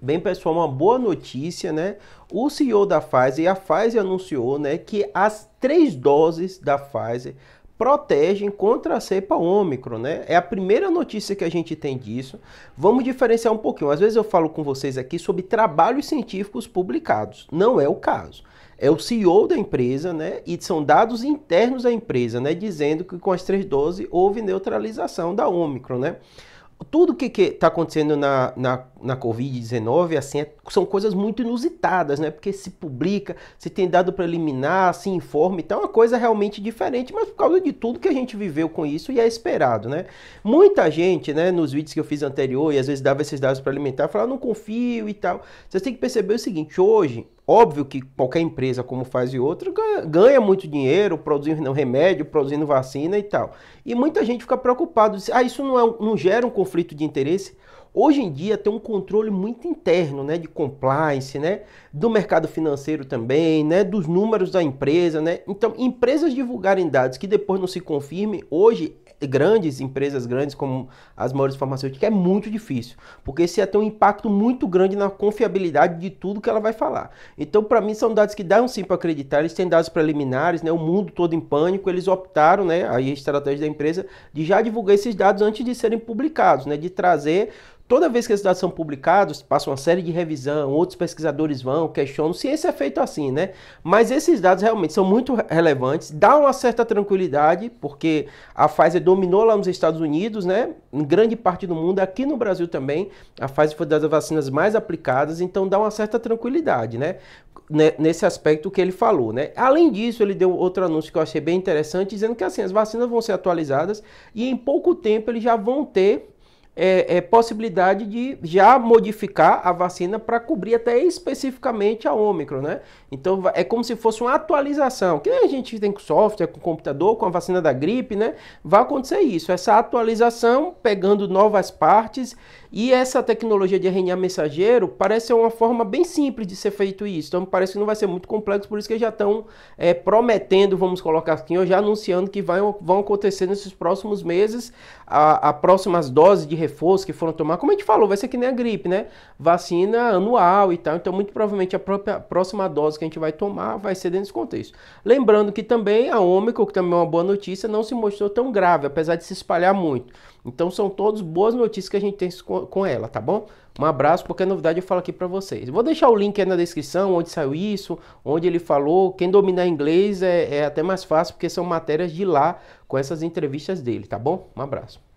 Bem, pessoal, uma boa notícia, né? O CEO da Pfizer, a Pfizer anunciou, né, que as três doses da Pfizer protegem contra a cepa Ômicron, né? É a primeira notícia que a gente tem disso. Vamos diferenciar um pouquinho. Às vezes eu falo com vocês aqui sobre trabalhos científicos publicados. Não é o caso. É o CEO da empresa, né? E são dados internos da empresa, né? Dizendo que com as três doses houve neutralização da Ômicron, né? tudo que está acontecendo na, na, na Covid-19, assim, é, são coisas muito inusitadas, né? Porque se publica, se tem dado preliminar, se informa, então é uma coisa realmente diferente, mas por causa de tudo que a gente viveu com isso e é esperado, né? Muita gente, né, nos vídeos que eu fiz anterior, e às vezes dava esses dados para alimentar falava, não confio e tal. Vocês têm que perceber o seguinte, hoje, Óbvio que qualquer empresa, como faz e outra, ganha muito dinheiro produzindo remédio, produzindo vacina e tal. E muita gente fica preocupada, diz, ah, isso não, é, não gera um conflito de interesse? Hoje em dia tem um controle muito interno, né, de compliance, né, do mercado financeiro também, né, dos números da empresa, né. Então, empresas divulgarem dados que depois não se confirmem, hoje grandes empresas grandes como as maiores farmacêuticas é muito difícil, porque isso ia ter um impacto muito grande na confiabilidade de tudo que ela vai falar. Então, para mim, são dados que dão sim para acreditar. Eles têm dados preliminares, né? O mundo todo em pânico. Eles optaram, né? Aí a estratégia da empresa de já divulgar esses dados antes de serem publicados, né? De trazer Toda vez que esses dados são publicados, passa uma série de revisão, outros pesquisadores vão, questionam. Ciência é feito assim, né? Mas esses dados realmente são muito relevantes, dá uma certa tranquilidade, porque a Pfizer dominou lá nos Estados Unidos, né? Em grande parte do mundo, aqui no Brasil também, a Pfizer foi das vacinas mais aplicadas, então dá uma certa tranquilidade, né? né nesse aspecto que ele falou, né? Além disso, ele deu outro anúncio que eu achei bem interessante, dizendo que assim, as vacinas vão ser atualizadas e em pouco tempo eles já vão ter é, é, possibilidade de já modificar a vacina para cobrir até especificamente a Ômicron, né? Então é como se fosse uma atualização. Que a gente tem com software, com computador, com a vacina da gripe, né? Vai acontecer isso, essa atualização pegando novas partes e essa tecnologia de RNA mensageiro parece ser uma forma bem simples de ser feito isso. Então parece que não vai ser muito complexo, por isso que já estão é, prometendo, vamos colocar aqui, ou já anunciando que vai, vão acontecer nesses próximos meses a, próximas doses de reforço que foram tomar, como a gente falou, vai ser que nem a gripe, né? Vacina anual e tal. Então, muito provavelmente a própria, próxima dose que a gente vai tomar vai ser dentro desse contexto. Lembrando que também a Ômicron, que também é uma boa notícia, não se mostrou tão grave, apesar de se espalhar muito. Então, são todas boas notícias que a gente tem com ela, tá bom? Um abraço, porque a novidade eu falo aqui para vocês. Vou deixar o link aí na descrição, onde saiu isso, onde ele falou. Quem dominar inglês é, é até mais fácil, porque são matérias de lá com essas entrevistas dele, tá bom? Um abraço.